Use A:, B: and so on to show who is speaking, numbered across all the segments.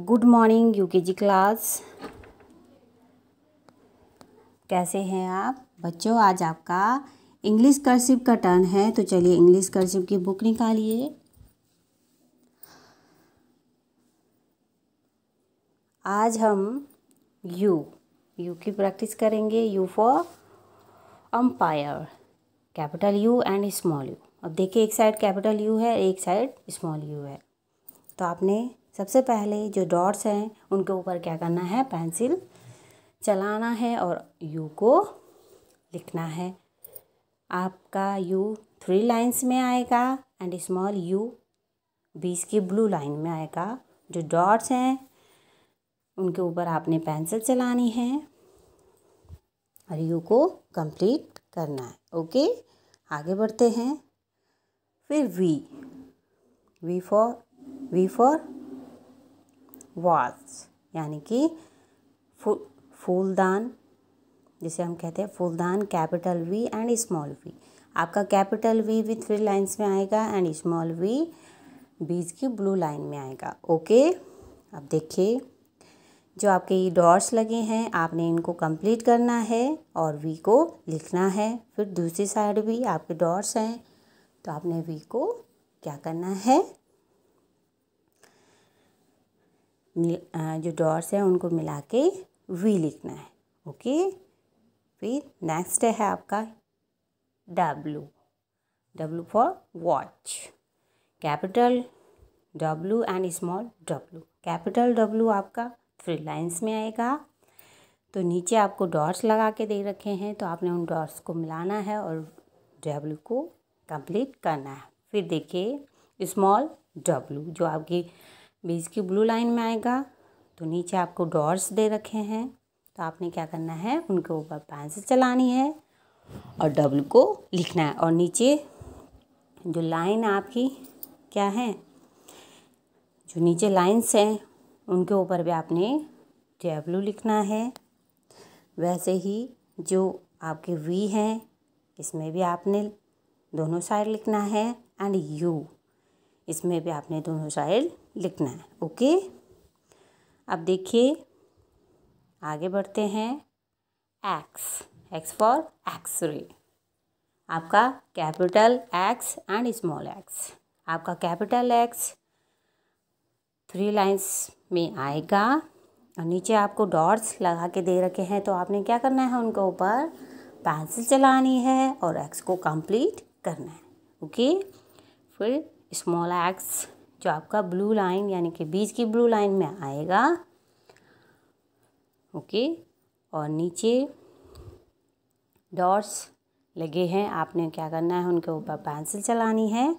A: good morning UKG class कैसे हैं आप बच्चों आज आपका इंग्लिश कर्सिव का टर्न है तो चलिए इंग्लिश कर्सिव की बुक निकालिए आज हम यू यू की प्रैक्टिस करेंगे U for umpire capital U and small U अब देखिए एक साइड कैपिटल यू है एक साइड स्मॉल यू है तो आपने सबसे पहले जो डॉट्स हैं उनके ऊपर क्या करना है पेंसिल चलाना है और यू को लिखना है आपका यू थ्री लाइंस में आएगा एंड स्मॉल यू बीस की ब्लू लाइन में आएगा जो डॉट्स हैं उनके ऊपर आपने पेंसिल चलानी है और यू को कंप्लीट करना है ओके आगे बढ़ते हैं फिर V V for V for vase यानी कि फू फूलदान जिसे हम कहते हैं फूलदान capital V and small V आपका capital V V three lines में आएगा एंड स्मॉल वी बीज की ब्लू लाइन में आएगा ओके अब देखिए जो आपके ये डॉट्स लगे हैं आपने इनको कंप्लीट करना है और वी को लिखना है फिर दूसरी साइड भी आपके डॉट्स हैं तो आपने वी को क्या करना है जो डॉट्स हैं उनको मिला के वी लिखना है ओके फिर नेक्स्ट है आपका W W for watch capital W and small W capital W आपका थ्री लाइन्स में आएगा तो नीचे आपको डॉट्स लगा के दे रखे हैं तो आपने उन डॉट्स को मिलाना है और डब्लू को कंप्लीट करना है फिर देखिए स्मॉल डब्लू जो आपकी बेस की ब्लू लाइन में आएगा तो नीचे आपको डॉट्स दे रखे हैं तो आपने क्या करना है उनके ऊपर पेंसिल चलानी है और डबल को लिखना है और नीचे जो लाइन आपकी क्या है जो नीचे लाइंस हैं उनके ऊपर भी आपने डब्लू लिखना है वैसे ही जो आपके वी हैं इसमें भी आपने दोनों साइड लिखना है एंड यू इसमें भी आपने दोनों साइड लिखना है ओके अब देखिए आगे बढ़ते हैं x x for X ray आपका capital X and small X आपका कैपिटल एक्स थ्री लाइंस में आएगा और नीचे आपको डॉट्स लगा के दे रखे हैं तो आपने क्या करना है उनके ऊपर पेंसिल चलानी है और एक्स को कंप्लीट करना है ओके फिर स्मॉल एक्स जो आपका ब्लू लाइन यानी कि बीच की ब्लू लाइन में आएगा ओके और नीचे डॉट्स लगे हैं आपने क्या करना है उनके ऊपर पेंसिल चलानी है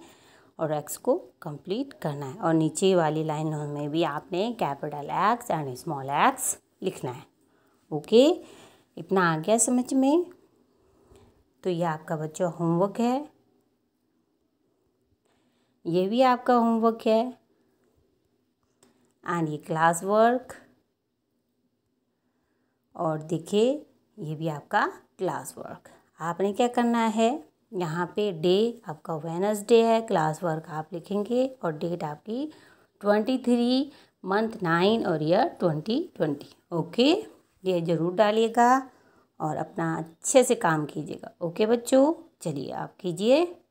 A: और एक्स को कंप्लीट करना है और नीचे वाली लाइनों में भी आपने capital X and small X लिखना है ओके इतना आ गया समझ में तो ये आपका बच्चों होमवर्क है ये भी आपका होमवर्क है एंड ये क्लास वर्क और देखिए ये भी आपका क्लास वर्क आपने क्या करना है यहाँ पे डे आपका वेनसडे है क्लास वर्क आप लिखेंगे और डेट आपकी ट्वेंटी थ्री मंथ नाइन और ईयर ट्वेंटी ट्वेंटी ओके ये ज़रूर डालिएगा और अपना अच्छे से काम कीजिएगा ओके बच्चों चलिए आप कीजिए